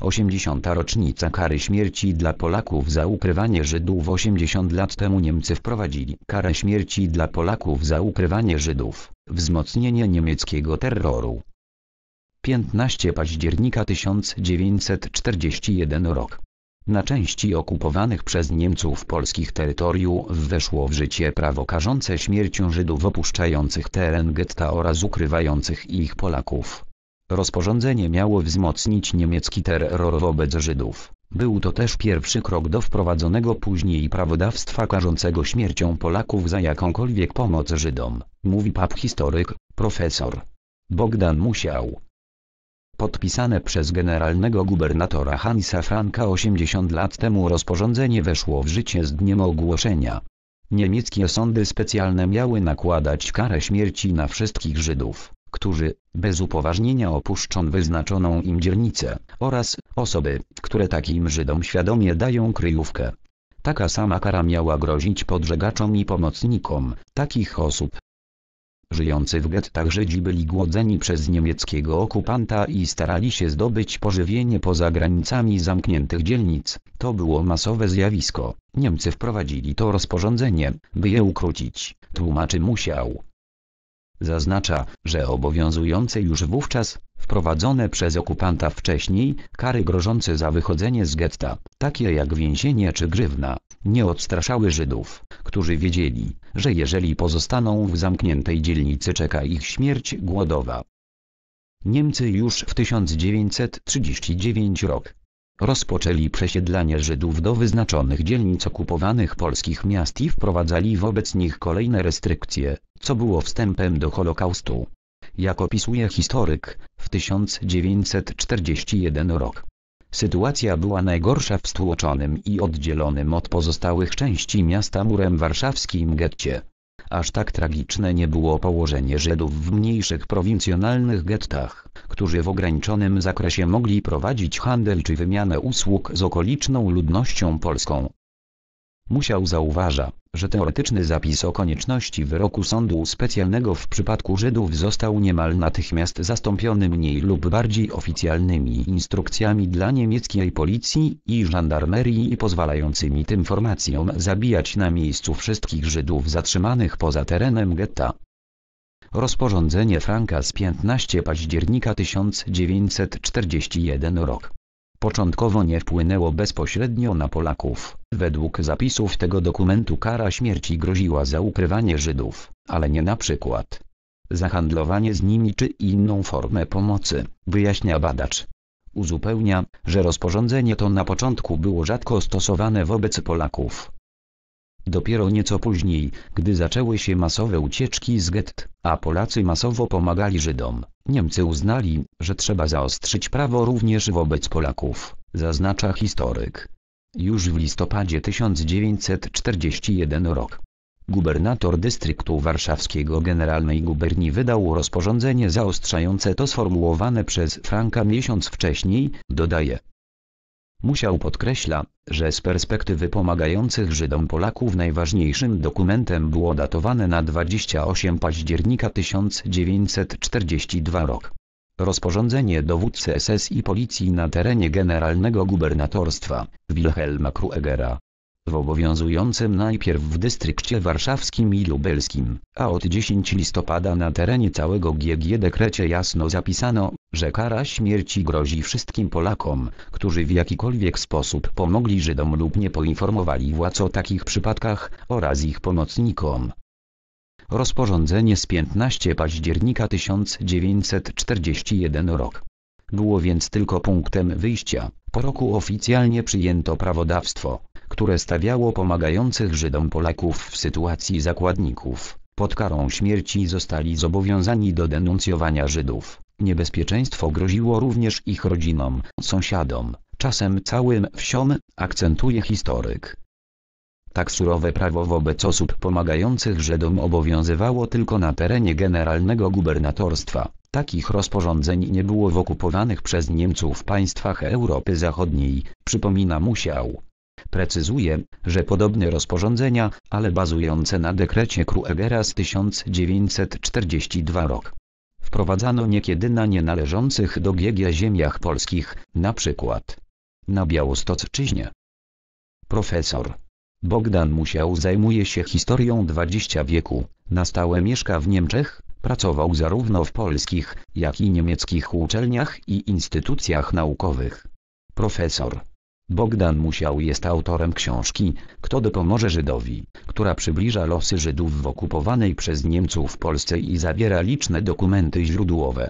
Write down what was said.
80. rocznica kary śmierci dla Polaków za ukrywanie Żydów 80 lat temu Niemcy wprowadzili karę śmierci dla Polaków za ukrywanie Żydów, wzmocnienie niemieckiego terroru. 15 października 1941 rok. Na części okupowanych przez Niemców polskich terytoriów weszło w życie prawo karzące śmiercią Żydów opuszczających teren getta oraz ukrywających ich Polaków. Rozporządzenie miało wzmocnić niemiecki terror wobec Żydów. Był to też pierwszy krok do wprowadzonego później prawodawstwa karzącego śmiercią Polaków za jakąkolwiek pomoc Żydom, mówi pap historyk, profesor Bogdan Musiał. Podpisane przez generalnego gubernatora Hansa Franka 80 lat temu rozporządzenie weszło w życie z dniem ogłoszenia. Niemieckie sądy specjalne miały nakładać karę śmierci na wszystkich Żydów którzy, bez upoważnienia opuszczą wyznaczoną im dzielnicę, oraz osoby, które takim Żydom świadomie dają kryjówkę. Taka sama kara miała grozić podżegaczom i pomocnikom takich osób. Żyjący w gettach Żydzi byli głodzeni przez niemieckiego okupanta i starali się zdobyć pożywienie poza granicami zamkniętych dzielnic. To było masowe zjawisko. Niemcy wprowadzili to rozporządzenie, by je ukrócić, tłumaczy musiał. Zaznacza, że obowiązujące już wówczas, wprowadzone przez okupanta wcześniej, kary grożące za wychodzenie z getta, takie jak więzienie czy grzywna, nie odstraszały Żydów, którzy wiedzieli, że jeżeli pozostaną w zamkniętej dzielnicy czeka ich śmierć głodowa. Niemcy już w 1939 rok Rozpoczęli przesiedlanie Żydów do wyznaczonych dzielnic okupowanych polskich miast i wprowadzali wobec nich kolejne restrykcje, co było wstępem do Holokaustu. Jak opisuje historyk, w 1941 rok Sytuacja była najgorsza w stłoczonym i oddzielonym od pozostałych części miasta murem warszawskim getcie. Aż tak tragiczne nie było położenie Żydów w mniejszych prowincjonalnych gettach, którzy w ograniczonym zakresie mogli prowadzić handel czy wymianę usług z okoliczną ludnością polską. Musiał zauważa, że teoretyczny zapis o konieczności wyroku sądu specjalnego w przypadku Żydów został niemal natychmiast zastąpiony mniej lub bardziej oficjalnymi instrukcjami dla niemieckiej policji i żandarmerii i pozwalającymi tym formacjom zabijać na miejscu wszystkich Żydów zatrzymanych poza terenem getta. Rozporządzenie Franka z 15 października 1941 rok. Początkowo nie wpłynęło bezpośrednio na Polaków. Według zapisów tego dokumentu kara śmierci groziła za ukrywanie Żydów, ale nie na przykład za handlowanie z nimi czy inną formę pomocy, wyjaśnia badacz. Uzupełnia, że rozporządzenie to na początku było rzadko stosowane wobec Polaków, Dopiero nieco później, gdy zaczęły się masowe ucieczki z gett, a Polacy masowo pomagali Żydom, Niemcy uznali, że trzeba zaostrzyć prawo również wobec Polaków, zaznacza historyk. Już w listopadzie 1941 rok gubernator dystryktu warszawskiego generalnej guberni wydał rozporządzenie zaostrzające to sformułowane przez Franka miesiąc wcześniej, dodaje. Musiał podkreśla, że z perspektywy pomagających Żydom Polaków najważniejszym dokumentem było datowane na 28 października 1942 rok. Rozporządzenie dowódcy SS i policji na terenie Generalnego Gubernatorstwa, Wilhelma Kruegera, obowiązującym najpierw w dystrykcie warszawskim i lubelskim, a od 10 listopada na terenie całego GG dekrecie jasno zapisano, że kara śmierci grozi wszystkim Polakom, którzy w jakikolwiek sposób pomogli Żydom lub nie poinformowali władz o takich przypadkach, oraz ich pomocnikom. Rozporządzenie z 15 października 1941 rok. Było więc tylko punktem wyjścia, po roku oficjalnie przyjęto prawodawstwo, które stawiało pomagających Żydom Polaków w sytuacji zakładników. Pod karą śmierci zostali zobowiązani do denuncjowania Żydów. Niebezpieczeństwo groziło również ich rodzinom, sąsiadom, czasem całym wsiom, akcentuje historyk. Tak surowe prawo wobec osób pomagających Żydom obowiązywało tylko na terenie generalnego gubernatorstwa. Takich rozporządzeń nie było w okupowanych przez Niemców państwach Europy Zachodniej, przypomina musiał precyzuje, że podobne rozporządzenia, ale bazujące na dekrecie Kruegera z 1942 rok wprowadzano niekiedy na nienależących do GG ziemiach polskich, na przykład na Białostoczyźnie. Profesor Bogdan Musiał zajmuje się historią XX wieku, na stałe mieszka w Niemczech, pracował zarówno w polskich, jak i niemieckich uczelniach i instytucjach naukowych. Profesor Bogdan Musiał jest autorem książki Kto dopomoże Żydowi, która przybliża losy Żydów w okupowanej przez Niemców Polsce i zawiera liczne dokumenty źródłowe.